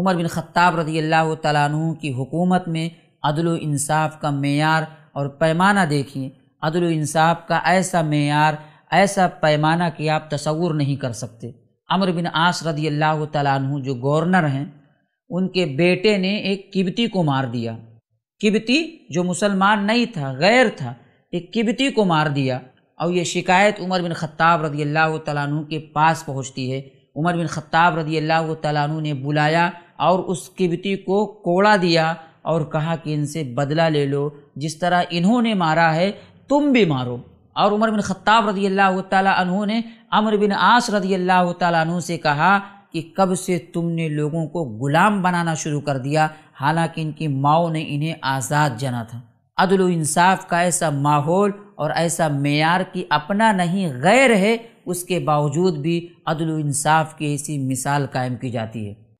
उमर बिन ख़त्ताब रजी अल्लाह तु की हुकूमत में अदल इंसाफ का मैार और पैमाना देखिए अदल इंसाफ का ऐसा मैार ऐसा पैमाना कि आप तस्वूर नहीं कर सकते अमर बिन आस रदी अल्लाह तु जो गवर्नर हैं उनके बेटे ने एक किबती को मार दिया किबती जो मुसलमान नहीं था गैर था एक किबती को मार दिया और ये शिकायत उमर बिन ख़त्ताब रदी अल्लाह तु के पास पहुँचती है उमर बिन ख़त्ताब रदी अल्लाह तु ने बुलाया और उस किबती को कोड़ा दिया और कहा कि इनसे बदला ले लो जिस तरह इन्होंने मारा है तुम भी मारो और उमर बिन ख़त्ताब रजी अल्लाह तु ने अमर बिन आस रजी अल्लाह तु से कहा कि कब से तुमने लोगों को ग़ुलाम बनाना शुरू कर दिया हालांकि इनकी माओ ने इन्हें आज़ाद जाना था अदल इंसाफ का ऐसा माहौल और ऐसा मैार कि अपना नहीं गैर है उसके बावजूद भी अदल इंसाफ की ऐसी मिसाल कायम की जाती है